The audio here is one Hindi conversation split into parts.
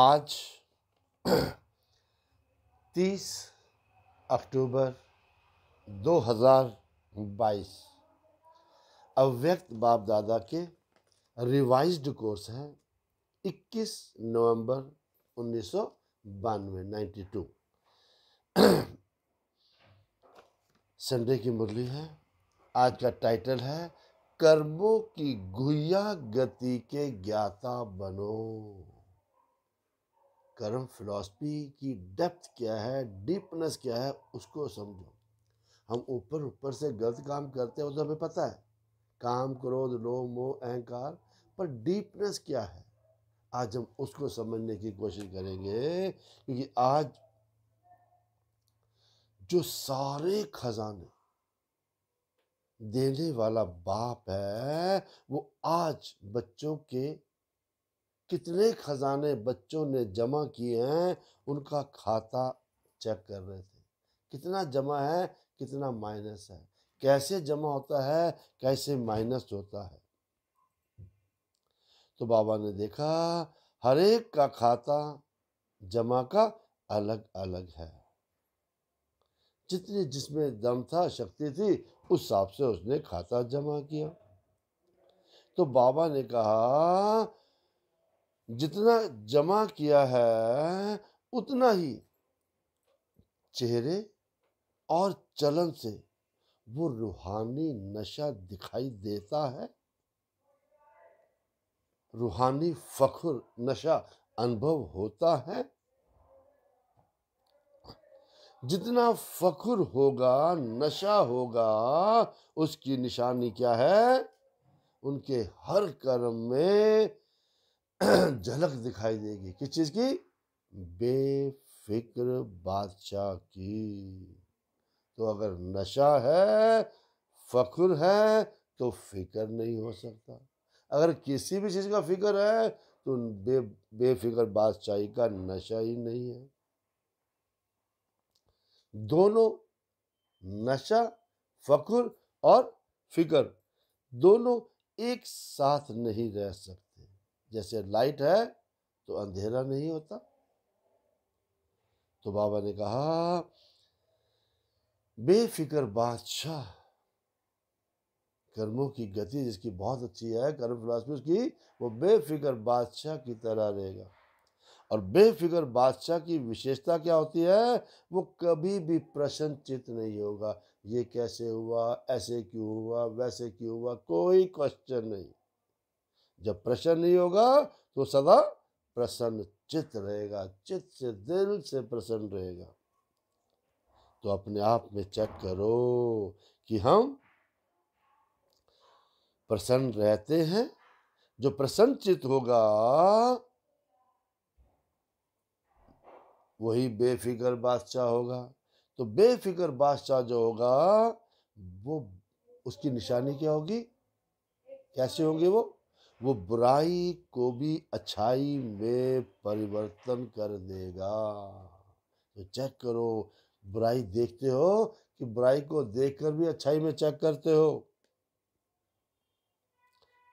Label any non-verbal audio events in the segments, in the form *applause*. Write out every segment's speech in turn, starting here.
आज *clears throat* तीस अक्टूबर 2022 अव्यक्त बाप दादा के रिवाइज्ड कोर्स हैं 21 नवंबर उन्नीस सौ बानवे नाइन्टी टू *clears throat* संडे की मुरली है आज का टाइटल है कर्मों की गुहिया गति के ज्ञाता बनो कर्म फिलॉसफी की डेप्थ क्या है डीपनेस क्या है उसको समझो हम ऊपर ऊपर से गलत काम करते हैं वो तो हमें पता है काम क्रोध लो मोह अहंकार पर डीपनेस क्या है आज हम उसको समझने की कोशिश करेंगे क्योंकि आज जो सारे खजाने देने वाला बाप है वो आज बच्चों के कितने खजाने बच्चों ने जमा किए हैं उनका खाता चेक कर रहे थे कितना जमा है कितना माइनस है कैसे जमा होता है कैसे माइनस होता है तो बाबा ने देखा हर एक का खाता जमा का अलग अलग है जितनी जिसमें दम था शक्ति थी उस हिसाब से उसने खाता जमा किया तो बाबा ने कहा जितना जमा किया है उतना ही चेहरे और चलन से वो रूहानी नशा दिखाई देता है रूहानी फखर नशा अनुभव होता है जितना फखर होगा नशा होगा उसकी निशानी क्या है उनके हर कर्म में *clears throat* झलक दिखाई देगी किस चीज़ की बेफिक्र बादशाह की तो अगर नशा है फख्र है तो फिक्र नहीं हो सकता अगर किसी भी चीज़ का फिक्र है तो बे बेफिक्र बादशाही का नशा ही नहीं है दोनों नशा फख्र और फिक्र दोनों एक साथ नहीं रह सकते जैसे लाइट है तो अंधेरा नहीं होता तो बाबा ने कहा बेफिक्र बादशाह कर्मों की गति जिसकी बहुत अच्छी है कर्म फिलासफी उसकी वो बेफिक्र बादशाह की तरह रहेगा और बेफिक्र बादशाह की विशेषता क्या होती है वो कभी भी प्रशंसित नहीं होगा ये कैसे हुआ ऐसे क्यों हुआ वैसे क्यों हुआ कोई क्वेश्चन नहीं जब प्रसन्न नहीं होगा तो सदा प्रसन्न चित्त रहेगा चित्त से दिल से प्रसन्न रहेगा तो अपने आप में चेक करो कि हम प्रसन्न रहते हैं जो प्रसन्न चित्त होगा वही बेफिक्र बादशाह होगा तो बेफिक्र बादशाह जो होगा वो उसकी निशानी क्या होगी कैसे होंगे वो वो बुराई को भी अच्छाई में परिवर्तन कर देगा तो चेक करो बुराई देखते हो कि बुराई को देखकर भी अच्छाई में चेक करते हो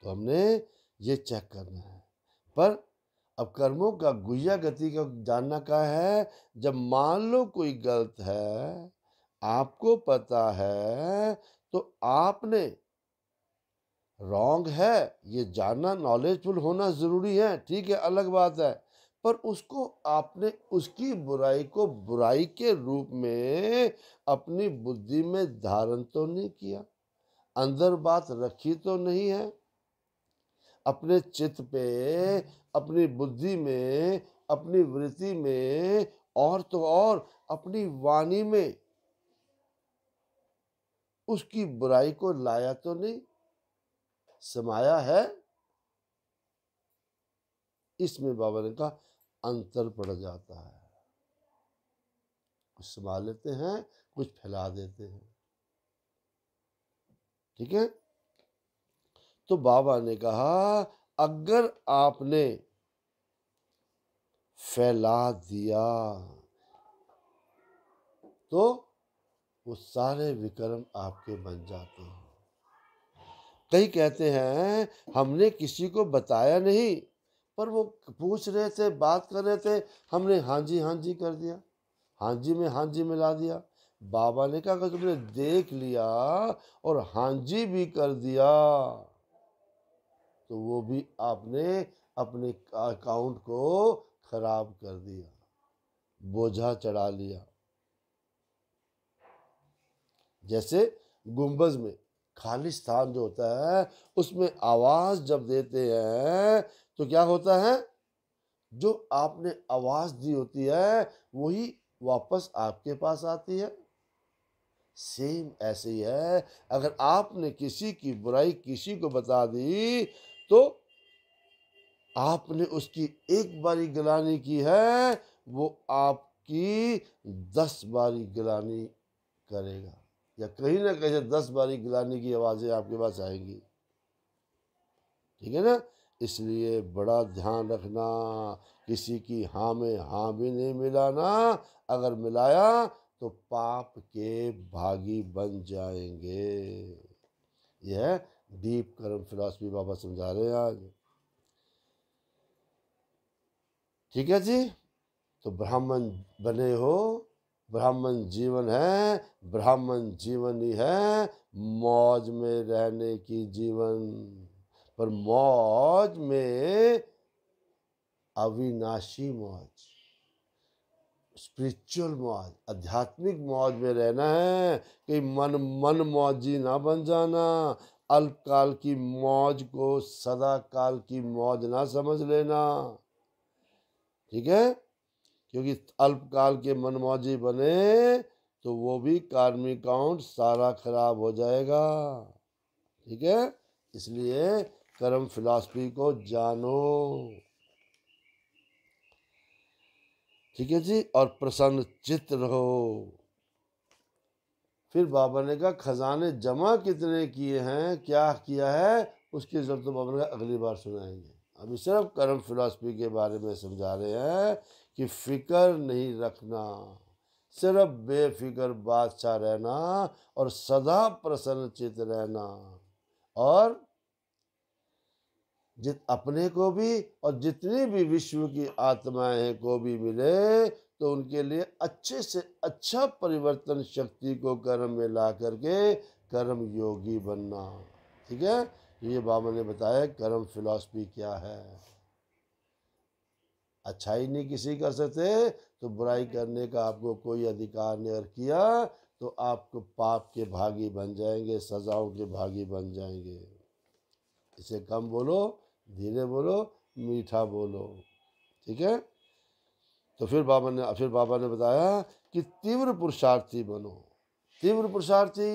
तो हमने ये चेक करना है पर अब कर्मों का गुया गति का जानना का है जब मान लो कोई गलत है आपको पता है तो आपने रॉन्ग है ये जानना नॉलेजफुल होना ज़रूरी है ठीक है अलग बात है पर उसको आपने उसकी बुराई को बुराई के रूप में अपनी बुद्धि में धारण तो नहीं किया अंदर बात रखी तो नहीं है अपने चित्त पे अपनी बुद्धि में अपनी वृत्ति में और तो और अपनी वाणी में उसकी बुराई को लाया तो नहीं समाया है इसमें बाबा ने कहा अंतर पड़ जाता है कुछ समा लेते हैं कुछ फैला देते हैं ठीक है तो बाबा ने कहा अगर आपने फैला दिया तो वो सारे विक्रम आपके बन जाते हैं कई कहते हैं हमने किसी को बताया नहीं पर वो पूछ रहे थे बात कर रहे थे हमने हाँ जी हाँ जी कर दिया हाँ जी में हाँ जी मिला दिया बाबा ने कहा कि तुमने देख लिया और हाँ जी भी कर दिया तो वो भी आपने अपने अकाउंट को खराब कर दिया बोझा चढ़ा लिया जैसे गुंबज में खालिस्तान जो होता है उसमें आवाज़ जब देते हैं तो क्या होता है जो आपने आवाज़ दी होती है वही वापस आपके पास आती है सेम ऐसे ही है अगर आपने किसी की बुराई किसी को बता दी तो आपने उसकी एक बारी गलानी की है वो आपकी दस बारी गलानी करेगा या कहीं ना कहीं से दस बारी गिलाने की आवाज़ें आपके पास आएंगी ठीक है ना इसलिए बड़ा ध्यान रखना किसी की हाँ में हाँ भी नहीं मिलाना अगर मिलाया तो पाप के भागी बन जाएंगे यह दीप डीप कर्म फिलासफी बाबा समझा रहे हैं आज ठीक है जी तो ब्राह्मण बने हो ब्राह्मण जीवन है ब्राह्मण जीवन ही है मौज में रहने की जीवन पर मौज में अविनाशी मौज स्पिरिचुअल मौज आध्यात्मिक मौज में रहना है कि मन मन मौजी ना बन जाना अल्पकाल की मौज को सदा काल की मौज ना समझ लेना ठीक है क्योंकि अल्पकाल के मनमौजी बने तो वो भी कार्मिक काउंट सारा खराब हो जाएगा ठीक है इसलिए कर्म फिलॉसफी को जानो ठीक है जी और प्रसन्न चित्त रहो फिर बाबा ने कहा खजाने जमा कितने किए हैं क्या किया है उसकी जरूरत तो बाबा ने कहा अगली बार सुनाएंगे अभी सिर्फ कर्म फिलॉसफी के बारे में समझा रहे हैं कि फिकर नहीं रखना सिर्फ बेफिक्र बादशाह रहना और सदा प्रसन्नचित रहना और जित अपने को भी और जितनी भी विश्व की आत्माएं हैं को भी मिले तो उनके लिए अच्छे से अच्छा परिवर्तन शक्ति को कर्म में ला करके कर्म योगी बनना ठीक है ये बाबा ने बताया कर्म फिलॉसफी क्या है अच्छाई नहीं किसी कर सकते तो बुराई हाँ। करने का आपको कोई अधिकार नहीं और किया तो आपको पाप के भागी बन जाएंगे सजाओं के भागी बन जाएंगे इसे कम बोलो धीरे बोलो मीठा बोलो ठीक है तो फिर बाबा ने फिर बाबा ने बताया कि तीव्र पुरुषार्थी बनो तीव्र पुरुषार्थी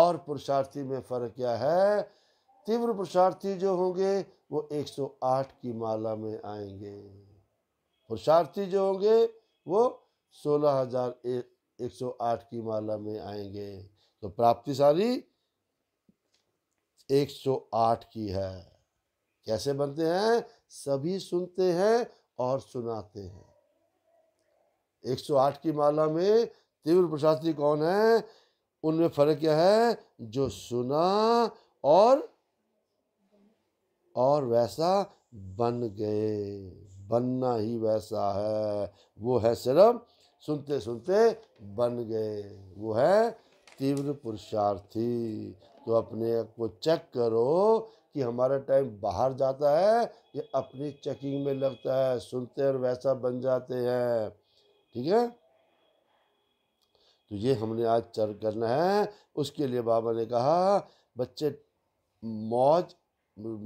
और पुरुषार्थी में फ़र्क क्या है तीव्र पुरुषार्थी जो होंगे वो 108 की माला में आएंगे और जो होंगे वो सोलह हजार एक सौ आठ की माला में आएंगे तो प्राप्ति सारी एक सौ आठ की है कैसे बनते हैं सभी सुनते हैं और सुनाते हैं एक सौ आठ की माला में तीव्र प्रशास्त्री कौन है उनमें फर्क क्या है जो सुना और और वैसा बन गए बनना ही वैसा है वो है सिर्फ सुनते सुनते बन गए वो है तीव्र पुरुषार्थी तो अपने को चेक करो कि हमारा टाइम बाहर जाता है या अपनी चेकिंग में लगता है सुनते और वैसा बन जाते हैं ठीक है तो ये हमने आज चर करना है उसके लिए बाबा ने कहा बच्चे मौज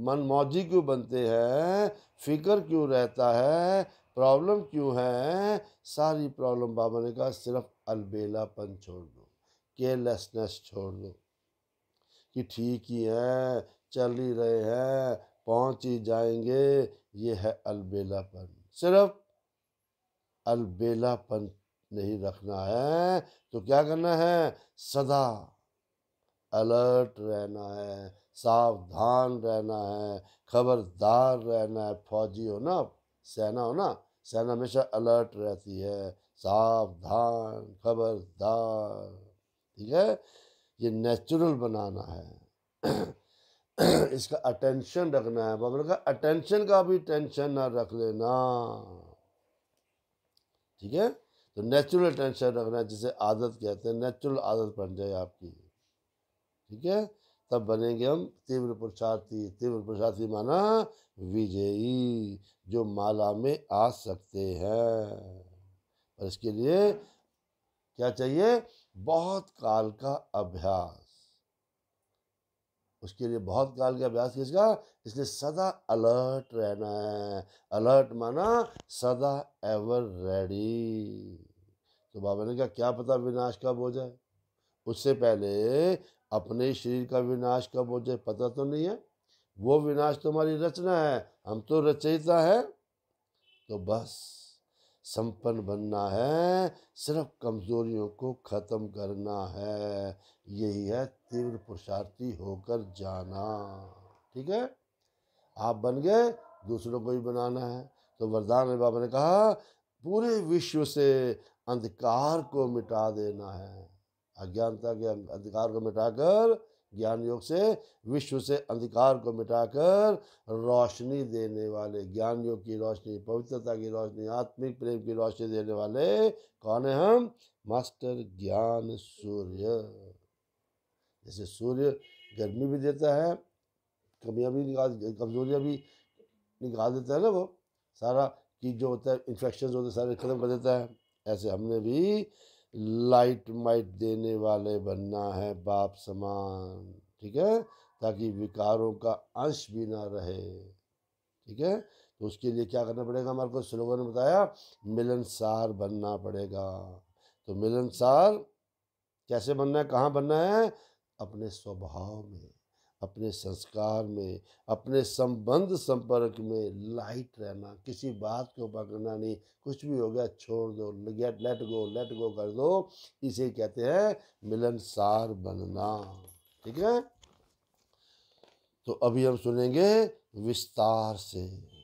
मन मौजी क्यों बनते हैं फिकर क्यों रहता है प्रॉब्लम क्यों है सारी प्रॉब्लम बाबा ने कहा सिर्फ अलबेलापन छोड़ दो केयरलेसनेस छोड़ दो कि ठीक ही है चल ही रहे हैं पहुंच ही जाएंगे ये है अलबेलापन सिर्फ अलबेलापन नहीं रखना है तो क्या करना है सदा अलर्ट रहना है सावधान रहना है खबरदार रहना है फौजी हो ना सेना हो ना सेना हमेशा अलर्ट रहती है सावधान खबरदार ठीक है ये नेचुरल बनाना है *clears throat* इसका अटेंशन रखना है बाबा का अटेंशन का भी टेंशन ना रख लेना ठीक है तो नेचुरल टेंशन रखना है जिसे आदत कहते हैं नेचुरल आदत बन जाए आपकी ठीक है तब बनेंगे हम तीव्र पुरुषार्थी तीव्र पुरुषार्थी माना विजयी जो माला में आ सकते हैं और इसके लिए क्या चाहिए बहुत काल का अभ्यास उसके लिए बहुत काल का अभ्यास किसका इसलिए सदा अलर्ट रहना है अलर्ट माना सदा एवर रेडी तो बाबा ने कहा क्या पता विनाश कब हो जाए उससे पहले अपने शरीर का विनाश कब हो जाए पता तो नहीं है वो विनाश तुम्हारी रचना है हम तो रचयिता है तो बस संपन्न बनना है सिर्फ कमजोरियों को खत्म करना है यही है तीव्र पुरुषार्थी होकर जाना ठीक है आप बन गए दूसरों को भी बनाना है तो वरदान बाबा ने कहा पूरे विश्व से अंधकार को मिटा देना है अज्ञानता के अंधकार को मिटाकर ज्ञान योग से विश्व से अंधकार को मिटाकर रोशनी देने वाले ज्ञान योग की रोशनी पवित्रता की रोशनी आत्मिक प्रेम की रोशनी देने वाले कौन है हम मास्टर ज्ञान सूर्य जैसे सूर्य गर्मी भी देता है कमियाँ भी निकाल कमजोरियाँ भी निकाल देता है ना वो सारा चीज जो होता है इन्फेक्शन होते सारे खत्म कर देता है ऐसे हमने भी लाइट माइट देने वाले बनना है बाप समान ठीक है ताकि विकारों का अंश भी ना रहे ठीक है तो उसके लिए क्या करना पड़ेगा हमारे को स्लोगन बताया मिलनसार बनना पड़ेगा तो मिलनसार कैसे बनना है कहाँ बनना है अपने स्वभाव में अपने संस्कार में अपने संबंध संपर्क में लाइट रहना किसी बात को पकड़ना नहीं कुछ भी हो गया छोड़ दो get let go let go कर दो इसे कहते हैं मिलनसार बनना ठीक है तो अभी हम सुनेंगे विस्तार से